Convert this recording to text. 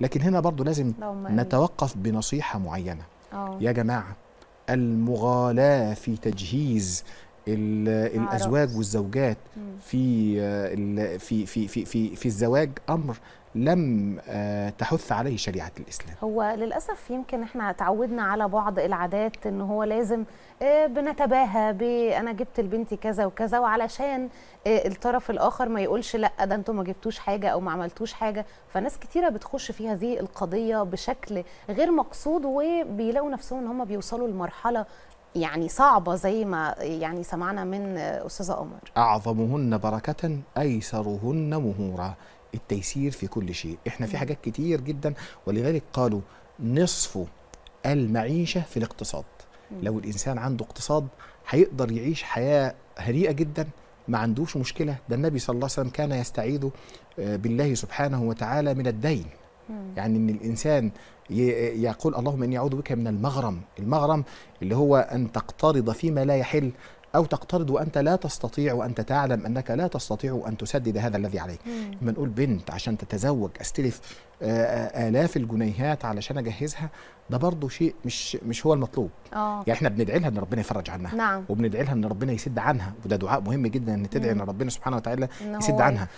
لكن هنا برضو لازم نتوقف بنصيحة معينة أوه. يا جماعة المغالاة في تجهيز الازواج والزوجات في آه، في في في في, في الزواج امر لم آه، تحث عليه شريعه الاسلام هو للاسف يمكن احنا تعودنا على بعض العادات ان هو لازم آه، بنتباهى ب انا جبت لبنتي كذا وكذا وعلشان الطرف الاخر ما يقولش لا ده انتوا ما جبتوش حاجه او ما عملتوش حاجه فناس كتيره بتخش في هذه القضيه بشكل غير مقصود وبيلاقوا نفسهم ان هم بيوصلوا لمرحله يعني صعبة زي ما يعني سمعنا من أستاذة قمر أعظمهن بركة أيسرهن مهورا التيسير في كل شيء احنا في حاجات كتير جدا ولذلك قالوا نصف المعيشة في الاقتصاد لو الإنسان عنده اقتصاد هيقدر يعيش حياة هنيئة جدا ما عندوش مشكلة ده النبي صلى الله عليه وسلم كان يستعيذ آه، بالله سبحانه وتعالى من الدين يعني ان الانسان يقول اللهم اني اعوذ بك من المغرم المغرم اللي هو ان تقترض فيما لا يحل أو تقترض وأنت لا تستطيع وأنت تعلم أنك لا تستطيع أن تسدد هذا الذي عليك لما نقول بنت عشان تتزوج أستلف آلاف الجنيهات علشان أجهزها ده برضه شيء مش مش هو المطلوب أوه. يعني احنا بندعي لها ان ربنا يفرج عنها نعم. وبندعي لها ان ربنا يسد عنها وده دعاء مهم جدا ان تدعي ان ربنا سبحانه وتعالى يسد عنها